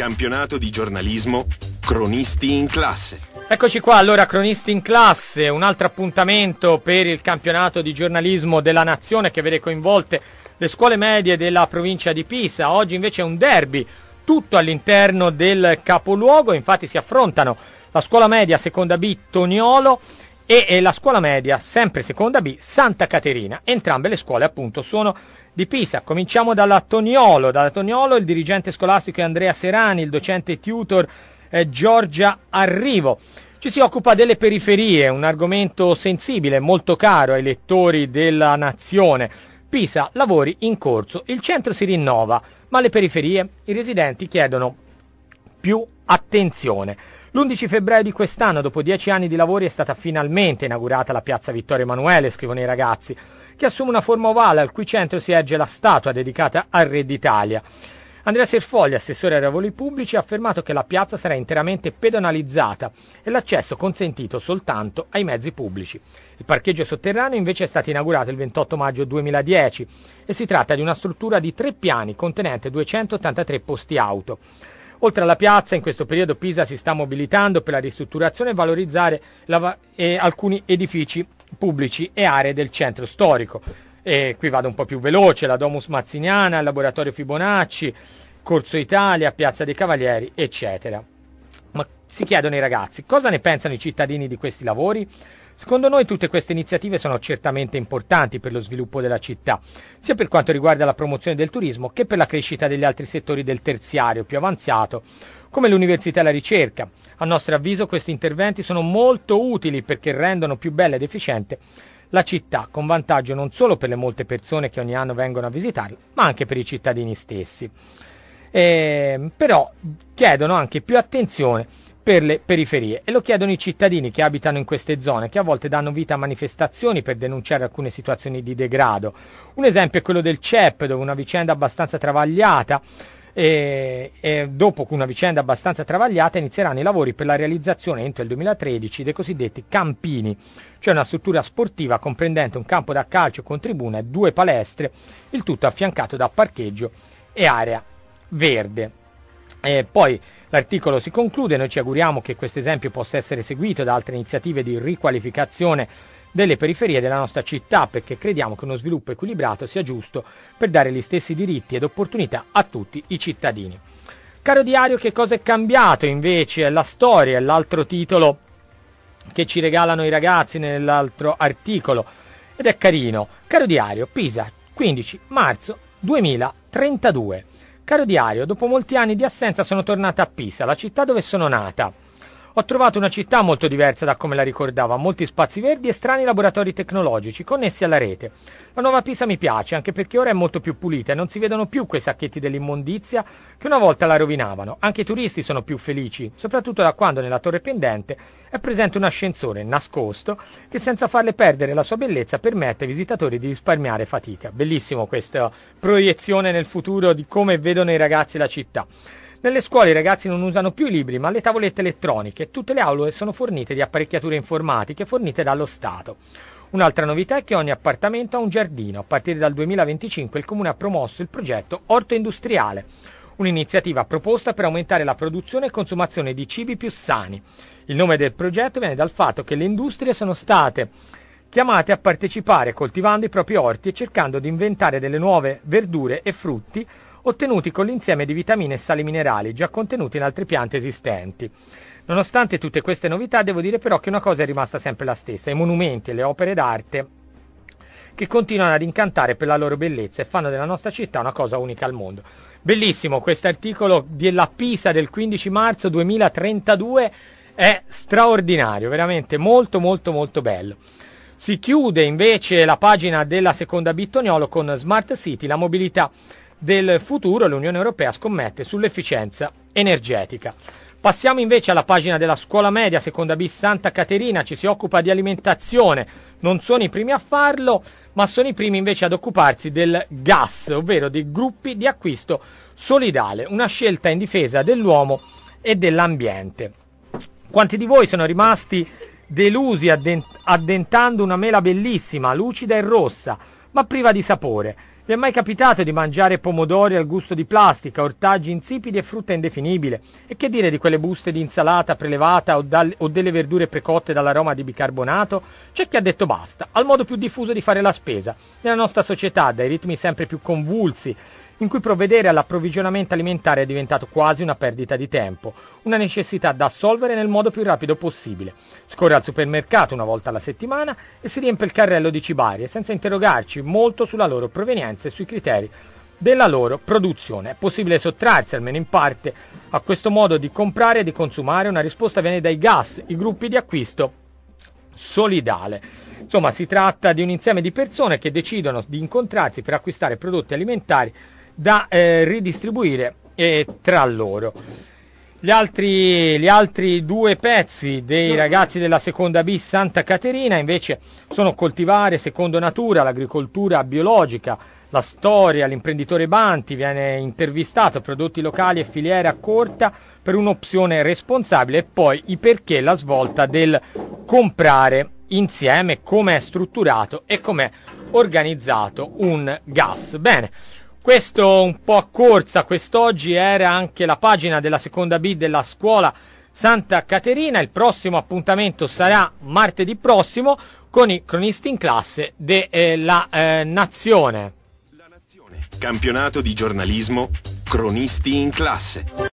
Campionato di giornalismo Cronisti in classe. Eccoci qua allora Cronisti in classe, un altro appuntamento per il campionato di giornalismo della nazione che vede coinvolte le scuole medie della provincia di Pisa. Oggi invece è un derby, tutto all'interno del capoluogo, infatti si affrontano la scuola media seconda B Toniolo e, e la scuola media, sempre seconda B, Santa Caterina. Entrambe le scuole appunto sono di Pisa. Cominciamo dalla Toniolo. Dalla Toniolo il dirigente scolastico è Andrea Serani, il docente tutor è Giorgia Arrivo. Ci si occupa delle periferie, un argomento sensibile, molto caro ai lettori della nazione. Pisa, lavori in corso, il centro si rinnova, ma le periferie, i residenti chiedono più attenzione. L'11 febbraio di quest'anno, dopo dieci anni di lavori, è stata finalmente inaugurata la piazza Vittorio Emanuele, scrivono i ragazzi, che assume una forma ovale al cui centro si erge la statua dedicata al Re d'Italia. Andrea Serfogli, assessore ai lavori pubblici, ha affermato che la piazza sarà interamente pedonalizzata e l'accesso consentito soltanto ai mezzi pubblici. Il parcheggio sotterraneo invece è stato inaugurato il 28 maggio 2010 e si tratta di una struttura di tre piani contenente 283 posti auto. Oltre alla piazza, in questo periodo Pisa si sta mobilitando per la ristrutturazione e valorizzare la, eh, alcuni edifici pubblici e aree del centro storico. E qui vado un po' più veloce, la Domus Mazziniana, il Laboratorio Fibonacci, Corso Italia, Piazza dei Cavalieri, eccetera. Ma si chiedono i ragazzi, cosa ne pensano i cittadini di questi lavori? Secondo noi tutte queste iniziative sono certamente importanti per lo sviluppo della città, sia per quanto riguarda la promozione del turismo che per la crescita degli altri settori del terziario più avanzato, come l'università e la ricerca. A nostro avviso questi interventi sono molto utili perché rendono più bella ed efficiente la città, con vantaggio non solo per le molte persone che ogni anno vengono a visitarla, ma anche per i cittadini stessi. Eh, però chiedono anche più attenzione per le periferie e lo chiedono i cittadini che abitano in queste zone che a volte danno vita a manifestazioni per denunciare alcune situazioni di degrado. Un esempio è quello del CEP dove una vicenda abbastanza travagliata e, e dopo una vicenda abbastanza travagliata inizieranno i lavori per la realizzazione entro il 2013 dei cosiddetti campini, cioè una struttura sportiva comprendente un campo da calcio con tribuna e due palestre, il tutto affiancato da parcheggio e area verde. E poi l'articolo si conclude, noi ci auguriamo che questo esempio possa essere seguito da altre iniziative di riqualificazione delle periferie della nostra città perché crediamo che uno sviluppo equilibrato sia giusto per dare gli stessi diritti ed opportunità a tutti i cittadini. Caro diario, che cosa è cambiato invece? È la storia, è l'altro titolo che ci regalano i ragazzi nell'altro articolo ed è carino. Caro diario, Pisa, 15 marzo 2032. Caro diario, dopo molti anni di assenza sono tornata a Pisa, la città dove sono nata. Ho trovato una città molto diversa da come la ricordava, molti spazi verdi e strani laboratori tecnologici connessi alla rete. La nuova Pisa mi piace, anche perché ora è molto più pulita e non si vedono più quei sacchetti dell'immondizia che una volta la rovinavano. Anche i turisti sono più felici, soprattutto da quando nella torre pendente è presente un ascensore nascosto che senza farle perdere la sua bellezza permette ai visitatori di risparmiare fatica. Bellissimo questa proiezione nel futuro di come vedono i ragazzi la città. Nelle scuole i ragazzi non usano più i libri, ma le tavolette elettroniche. e Tutte le aule sono fornite di apparecchiature informatiche fornite dallo Stato. Un'altra novità è che ogni appartamento ha un giardino. A partire dal 2025 il Comune ha promosso il progetto Orto Industriale, un'iniziativa proposta per aumentare la produzione e consumazione di cibi più sani. Il nome del progetto viene dal fatto che le industrie sono state chiamate a partecipare coltivando i propri orti e cercando di inventare delle nuove verdure e frutti ottenuti con l'insieme di vitamine e sali minerali già contenuti in altre piante esistenti. Nonostante tutte queste novità, devo dire però che una cosa è rimasta sempre la stessa, i monumenti e le opere d'arte che continuano ad incantare per la loro bellezza e fanno della nostra città una cosa unica al mondo. Bellissimo questo articolo della Pisa del 15 marzo 2032 è straordinario, veramente molto molto molto bello. Si chiude invece la pagina della seconda Bittoniolo con Smart City, la mobilità del futuro l'Unione Europea scommette sull'efficienza energetica. Passiamo invece alla pagina della scuola media, seconda bis Santa Caterina, ci si occupa di alimentazione, non sono i primi a farlo, ma sono i primi invece ad occuparsi del gas, ovvero dei gruppi di acquisto solidale, una scelta in difesa dell'uomo e dell'ambiente. Quanti di voi sono rimasti delusi addentando una mela bellissima, lucida e rossa, ma priva di sapore? Vi è mai capitato di mangiare pomodori al gusto di plastica, ortaggi insipidi e frutta indefinibile? E che dire di quelle buste di insalata prelevata o, dal, o delle verdure precotte dall'aroma di bicarbonato? C'è chi ha detto basta, al modo più diffuso di fare la spesa. Nella nostra società, dai ritmi sempre più convulsi, in cui provvedere all'approvvigionamento alimentare è diventato quasi una perdita di tempo, una necessità da assolvere nel modo più rapido possibile. Scorre al supermercato una volta alla settimana e si riempie il carrello di cibarie, senza interrogarci molto sulla loro provenienza scienze e sui criteri della loro produzione. È possibile sottrarsi, almeno in parte, a questo modo di comprare e di consumare. Una risposta viene dai gas, i gruppi di acquisto solidale. Insomma, si tratta di un insieme di persone che decidono di incontrarsi per acquistare prodotti alimentari da eh, ridistribuire eh, tra loro gli altri, gli altri due pezzi dei ragazzi della seconda B Santa Caterina invece sono coltivare secondo natura, l'agricoltura biologica, la storia, l'imprenditore Banti viene intervistato, prodotti locali e filiera corta per un'opzione responsabile e poi i perché, la svolta del comprare insieme, come è strutturato e com'è organizzato un gas. Bene, questo un po' a corsa quest'oggi era anche la pagina della seconda B della scuola Santa Caterina. Il prossimo appuntamento sarà martedì prossimo con i cronisti in classe della eh, La eh, Nazione. Campionato di giornalismo Cronisti in classe.